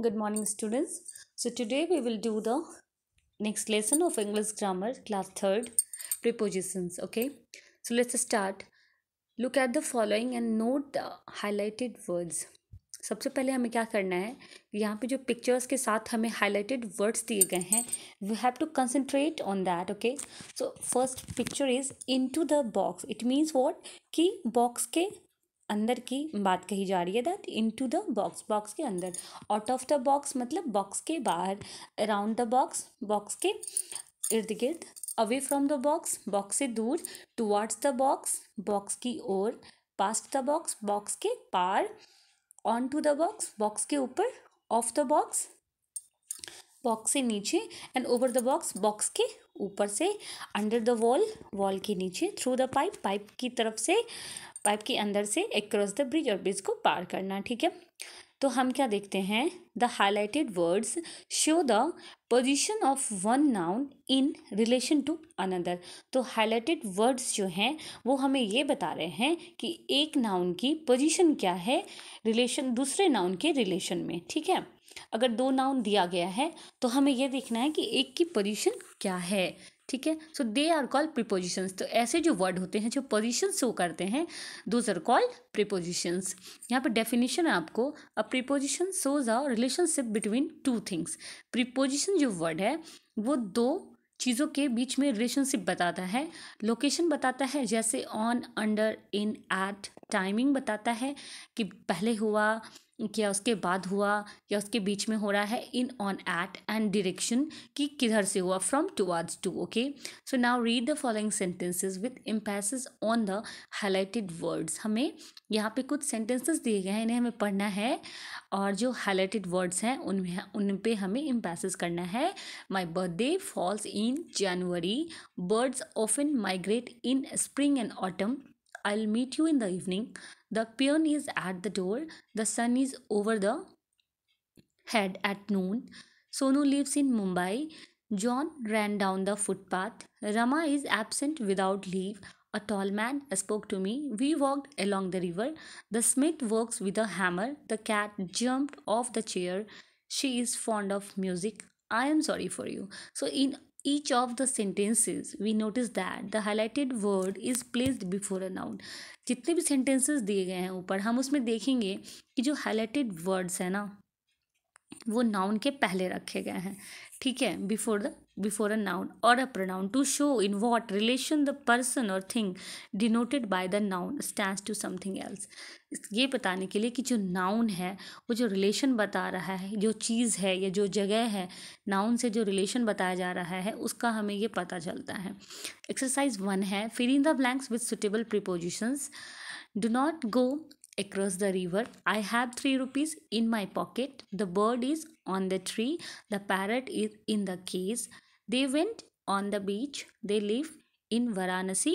good morning students so today we will do the next lesson of english grammar class 3 prepositions okay so let's start look at the following and note the highlighted words सबसे पहले हमें क्या करना है यहाँ पे जो pictures के साथ हमें हाईलाइटेड वर्ड्स दिए गए हैं we have to concentrate on that okay so first picture is into the box it means what कि बॉक्स के अंदर की बात कही जा रही है that into the box box के अंदर आउट ऑफ द बॉक्स मतलब बॉक्स के बाहर अराउंड द बॉक्स बॉक्स के इर्द गिर्द away from the box box से दूर टुवार्ड्स द बॉक्स बॉक्स की ओर पास्ट द बॉक्स बॉक्स के पार onto the box box के ऊपर ऑफ द बॉक्स बॉक्स से नीचे and over the box box के ऊपर से अंडर द वॉल वॉल के नीचे थ्रू द पाइप पाइप की तरफ से पाइप के अंदर से एक्रॉस द ब्रिज और ब्रिज को पार करना ठीक है तो हम क्या देखते हैं the highlighted words show the position of one noun in relation to another तो हाईलाइटेड वर्ड्स जो हैं वो हमें ये बता रहे हैं कि एक नाउन की पोजिशन क्या है रिलेशन दूसरे नाउन के रिलेशन में ठीक है अगर दो नाउन दिया गया है तो हमें यह देखना है कि एक की पोजिशन क्या है ठीक है so they are called prepositions तो ऐसे जो वर्ड होते हैं जो पोजिशन शो करते हैं दोज आर कॉल्ड प्रिपोजिशंस यहाँ पर डेफिनेशन है आपको a preposition shows a relationship between two things preposition जो वर्ड है वो दो चीज़ों के बीच में रिलेशनशिप बताता है लोकेशन बताता है जैसे on under in at timing बताता है कि पहले हुआ क्या उसके बाद हुआ या उसके बीच में हो रहा है in on at and direction कि किधर से हुआ from towards to okay so now read the following sentences with emphasis on the highlighted words हमें यहाँ पे कुछ सेंटेंसेस दिए गए हैं इन्हें हमें पढ़ना है और जो हाईलाइटेड वर्ड्स हैं उनमें उन पर हमें इम्पेस करना है my birthday falls in January birds often migrate in spring and autumn I will meet you in the evening The peon is at the door. The sun is over the head at noon. Sonu lives in Mumbai. John ran down the footpath. Rama is absent without leave. A tall man spoke to me. We walked along the river. The smith works with a hammer. The cat jumped off the chair. She is fond of music. I am sorry for you. So, in each of the sentences we notice that the highlighted word is placed before a noun जितने भी sentences दिए गए हैं ऊपर हम उसमें देखेंगे कि जो highlighted words है ना वो नाउन के पहले रखे गए हैं ठीक है before the before a noun or a pronoun to show in what relation the person or thing denoted by the noun stand to something else ये बताने के लिए कि जो नाउन है वो जो रिलेशन बता रहा है जो चीज़ है या जो जगह है नाउन से जो रिलेशन बताया जा रहा है उसका हमें ये पता चलता है एक्सरसाइज वन है fill in the blanks with suitable prepositions do not go across the river. I have 3 rupees in my pocket. The bird is on the tree. The parrot is in the cage. They went on the beach. They live in Varanasi.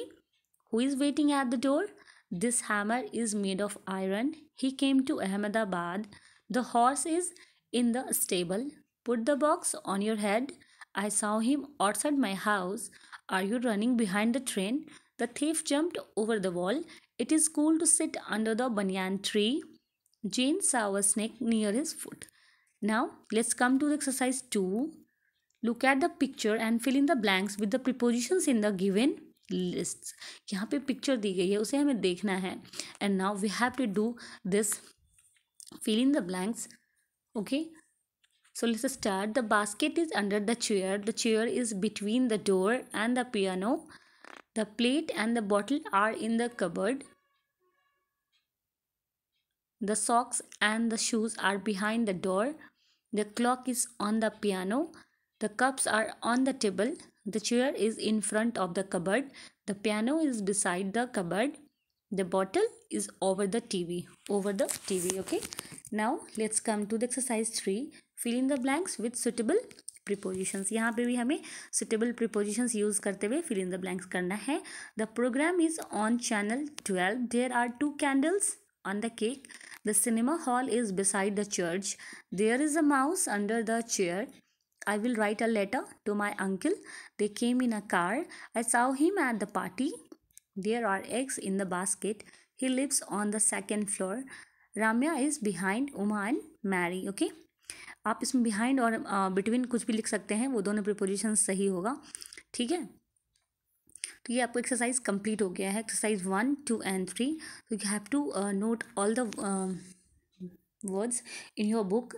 Who is waiting at the door? This hammer is made of iron. He came to Ahmedabad. The horse is in the stable. Put the box on your head. I saw him outside my house. Are you running behind the train? The thief jumped over the wall. It is cool to sit under the banyan tree. Jane saw a snake near his foot. Now, let's come to the exercise 2. Look at the picture and fill in the blanks with the prepositions in the given lists. यहाँ पे picture दी गई है उसे हमें देखना है And now we have to do this. Fill in the blanks. Okay. So let's start. The basket is under the chair. The chair is between the door and the piano. The plate and the bottle are in the cupboard. The socks and the shoes are behind the door. The clock is on the piano. The cups are on the table. The chair is in front of the cupboard. The piano is beside the cupboard. The bottle is over the TV. Over the TV, okay? Now, let's come to the exercise 3. Fill in the blanks with suitable prepositions यहाँ पे भी हमें suitable prepositions use करते हुए फिर इन the blanks करना है the programme is on channel twelve there are two candles on the cake the cinema hall is beside the church there is a mouse under the chair I will write a letter to my uncle they came in a car I saw him at the party there are eggs in the basket he lives on the second floor Ramya is behind Uma and Mary okay आप इसमें behind और between कुछ भी लिख सकते हैं वो दोनों प्रिपोजिशन सही होगा ठीक है तो ये आपको एक्सरसाइज कंप्लीट हो गया है exercise one two and three तो you have to note all the words in your book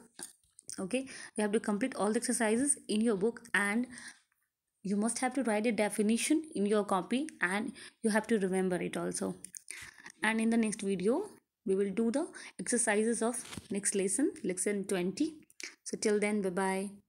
okay you have to complete all the exercises in your book and you must have to write a definition in your copy and you have to remember it also and in the next video we will do the exercises of next lesson lesson twenty So till then, bye bye.